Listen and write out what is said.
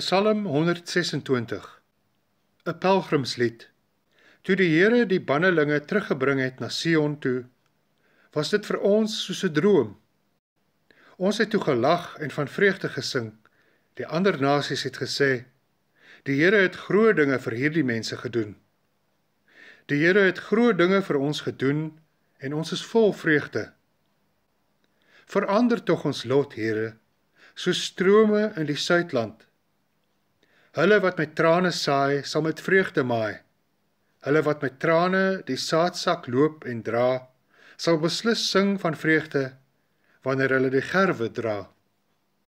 Psalm 126 'n Pelgrimslied Toe die Here die bannelinge teruggebring het na Sion toe was dit vir ons soos 'n droom Ons het toe gelag en van vreugde gesing die ander nasies het gesê Die Here het groot dinge vir hierdie mense gedoen Die Here het groot dinge vir ons gedoen en ons is vol vreugde Verander tog ons lot Here so strome in die suidland Hulle wat my trane saai, sal met vreugde maai. Hulle wat my trane die saadsak loop en dra, sal beslis sing van vreugde wanneer hulle die gerwe dra.